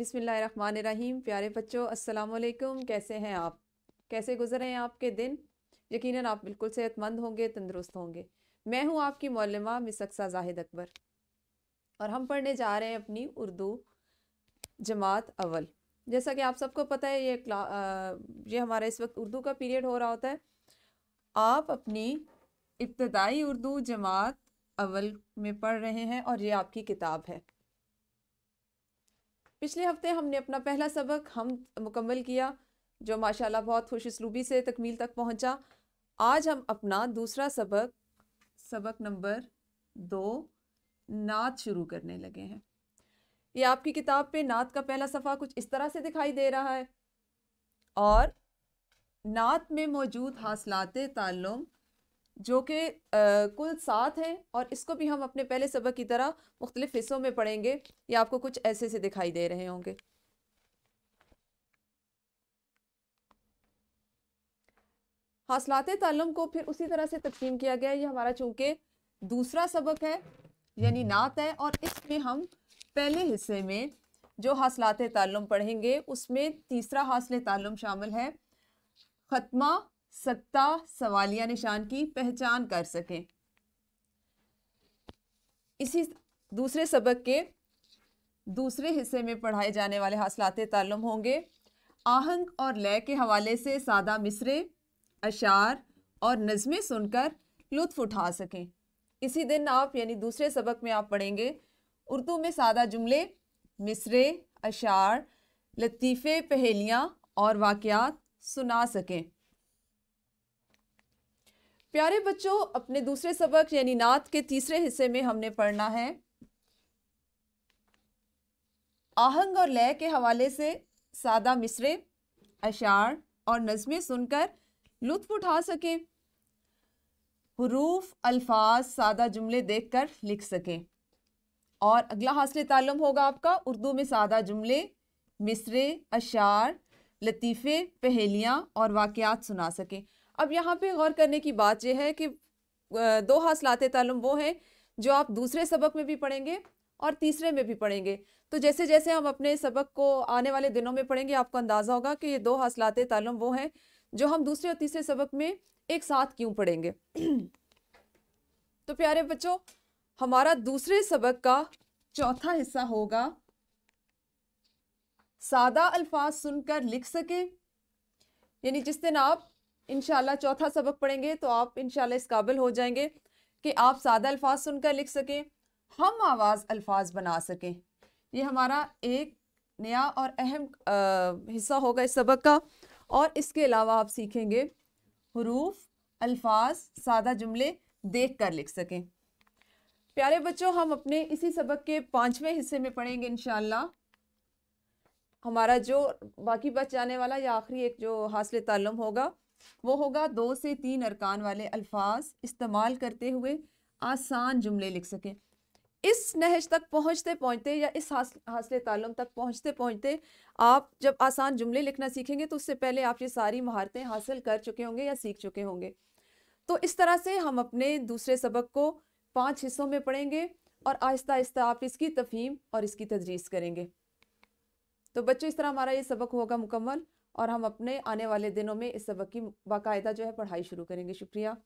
बिसमीम प्यारे बच्चों वालेकुम कैसे हैं आप कैसे रहे हैं आपके दिन यकीनन आप बिल्कुल सेहतमंद होंगे तंदुरुस्त होंगे मैं हूं आपकी मौलमा मिसक्सा जाहिद अकबर और हम पढ़ने जा रहे हैं अपनी उर्दू जमात अवल जैसा कि आप सबको पता है ये आ, ये हमारा इस वक्त उर्दू का पीरियड हो रहा होता है आप अपनी इब्तदाई उर्दू जमात अवल में पढ़ रहे हैं और ये आपकी किताब है पिछले हफ्ते हमने अपना पहला सबक हम मुकम्मल किया जो माशाल्लाह बहुत खुश इसलूबी से तकमील तक पहुंचा आज हम अपना दूसरा सबक सबक नंबर दो नात शुरू करने लगे हैं ये आपकी किताब पे नात का पहला सफ़ा कुछ इस तरह से दिखाई दे रहा है और नात में मौजूद हासिलात ताल्लुम जो कि कुल सात हैं और इसको भी हम अपने पहले सबक की तरह मुख्तलिफ़ हिस्सों में पढ़ेंगे या आपको कुछ ऐसे से दिखाई दे रहे होंगे हासिलात तलम को फिर उसी तरह से तकसीम किया गया ये हमारा चूंकि दूसरा सबक है यानी नात है और इसमें हम पहले हिस्से में जो हासिलात तालम पढ़ेंगे उसमें तीसरा हासिल तालम शामिल है ख़त्मा सत्ता सवालिया निशान की पहचान कर सकें इसी दूसरे सबक के दूसरे हिस्से में पढ़ाए जाने वाले हासिलते तलम होंगे आहंग और लय के हवाले से सादा मिसरे अशार और नज़में सुनकर लुत्फ़ उठा सकें इसी दिन आप यानी दूसरे सबक में आप पढ़ेंगे उर्दू में सादा जुमले मिसरे अशार लतीफ़े पहेलियाँ और वाक़ सुना सकें प्यारे बच्चों अपने दूसरे सबक यानी नात के तीसरे हिस्से में हमने पढ़ना है आहंग और लय के हवाले से सादा मिसरे अशार और नज़में सुनकर लुत्फ उठा सकें हरूफ अल्फाज सादा जुमले देखकर लिख सकें और अगला हासिल तालम होगा आपका उर्दू में सादा जुमले मिसरे अशार लतीफ़े पहेलियाँ और वाक़ सुना सकें अब यहाँ पे गौर करने की बात यह है कि दो हासिलते तलम वो हैं जो आप दूसरे सबक में भी पढ़ेंगे और तीसरे में भी पढ़ेंगे तो जैसे जैसे हम अपने सबक को आने वाले दिनों में पढ़ेंगे आपको अंदाज़ा होगा कि ये दो हासिलते तलम वो हैं जो हम दूसरे और तीसरे सबक में एक साथ क्यों पढ़ेंगे तो प्यारे बच्चों हमारा दूसरे सबक का चौथा हिस्सा होगा सादा अल्फाज सुनकर लिख सकें यानी जिस दिन आप इन चौथा सबक पढ़ेंगे तो आप इन इस काबिल हो जाएंगे कि आप सादा अल्फाज सुनकर लिख सकें हम आवाज़ अल्फाज बना सकें ये हमारा एक नया और अहम हिस्सा होगा इस सबक का और इसके अलावा आप सीखेंगे हरूफ अल्फाज सादा जुमले देख कर लिख सकें प्यारे बच्चों हम अपने इसी सबक के पाँचवें हिस्से में पढ़ेंगे इन हमारा जो बाकी बच जाने वाला या आखिरी एक जो हासिल तालम होगा वो होगा दो से तीन अरकान वाले अल्फाज इस्तेमाल करते हुए आसान जुमले लिख सकें इस नहज तक पहुँचते पहुँचते या इस हासिल तालम तक पहुँचते पहुँचते आप जब आसान जुमले लिखना सीखेंगे तो उससे पहले आप ये सारी महारतें हासिल कर चुके होंगे या सीख चुके होंगे तो इस तरह से हम अपने दूसरे सबक को पाँच हिस्सों में पढ़ेंगे और आहिस्ता आहिस्ता आप इसकी तफहीम और इसकी तदरीस करेंगे तो बच्चों इस तरह हमारा ये सबक होगा मुकम्मल और हम अपने आने वाले दिनों में इस सबक की बाकायदा जो है पढ़ाई शुरू करेंगे शुक्रिया